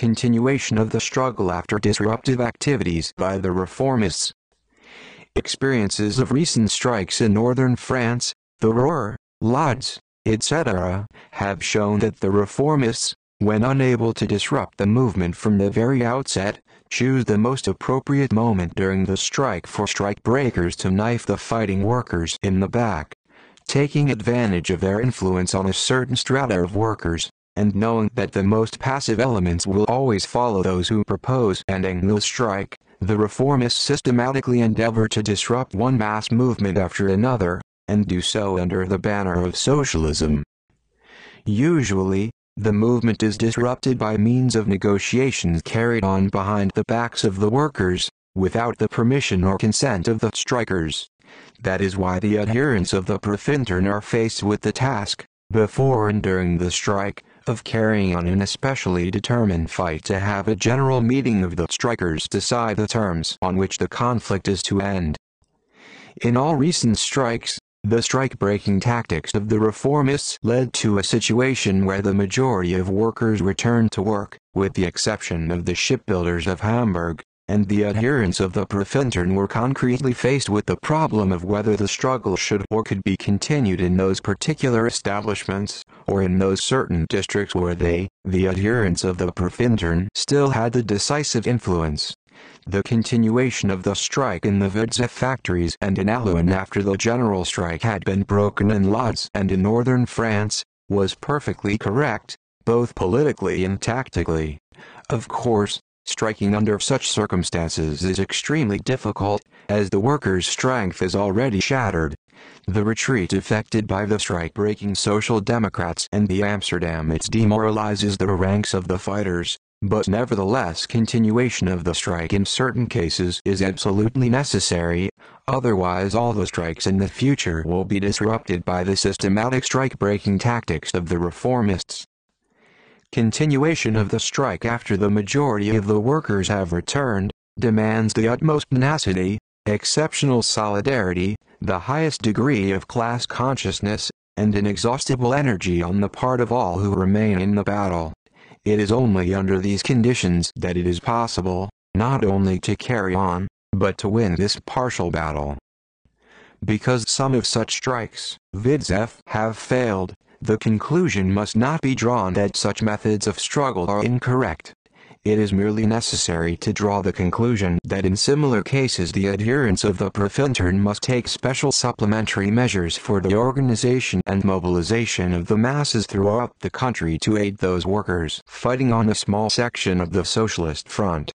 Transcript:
continuation of the struggle after disruptive activities by the reformists. Experiences of recent strikes in northern France, the Roar, Lodz, etc., have shown that the reformists, when unable to disrupt the movement from the very outset, choose the most appropriate moment during the strike for strikebreakers to knife the fighting workers in the back, taking advantage of their influence on a certain strata of workers and knowing that the most passive elements will always follow those who propose ending the strike, the reformists systematically endeavor to disrupt one mass movement after another, and do so under the banner of socialism. Usually, the movement is disrupted by means of negotiations carried on behind the backs of the workers, without the permission or consent of the strikers. That is why the adherents of the Profintern are faced with the task, before and during the strike, of carrying on an especially determined fight to have a general meeting of the strikers decide the terms on which the conflict is to end. In all recent strikes, the strike-breaking tactics of the reformists led to a situation where the majority of workers returned to work, with the exception of the shipbuilders of Hamburg, and the adherents of the Profintern were concretely faced with the problem of whether the struggle should or could be continued in those particular establishments, or in those certain districts where they, the adherents of the Profintern, still had the decisive influence. The continuation of the strike in the Vidza factories and in Aluin after the general strike had been broken in Lodz and in northern France, was perfectly correct, both politically and tactically. Of course, Striking under such circumstances is extremely difficult, as the worker's strength is already shattered. The retreat effected by the strike-breaking Social Democrats and the Amsterdam it demoralizes the ranks of the fighters, but nevertheless continuation of the strike in certain cases is absolutely necessary, otherwise all the strikes in the future will be disrupted by the systematic strike-breaking tactics of the reformists continuation of the strike after the majority of the workers have returned, demands the utmost tenacity, exceptional solidarity, the highest degree of class consciousness, and inexhaustible energy on the part of all who remain in the battle. It is only under these conditions that it is possible, not only to carry on, but to win this partial battle. Because some of such strikes, vidzef, have failed, the conclusion must not be drawn that such methods of struggle are incorrect. It is merely necessary to draw the conclusion that in similar cases the adherents of the profintern must take special supplementary measures for the organization and mobilization of the masses throughout the country to aid those workers fighting on a small section of the socialist front.